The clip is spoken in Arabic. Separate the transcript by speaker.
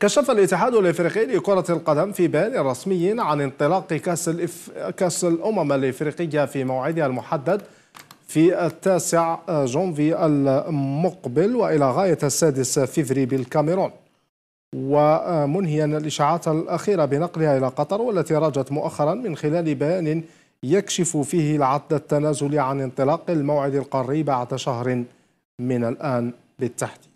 Speaker 1: كشف الاتحاد الافريقي لكرة القدم في بيان رسمي عن انطلاق كاس الإف... كاس الامم الافريقية في موعدها المحدد في التاسع جونفي المقبل والى غاية السادس فيفري بالكاميرون ومنهيا الاشاعات الاخيرة بنقلها الى قطر والتي راجت مؤخرا من خلال بيان يكشف فيه العد التنازلي عن انطلاق الموعد القاري بعد شهر من الان بالتحديد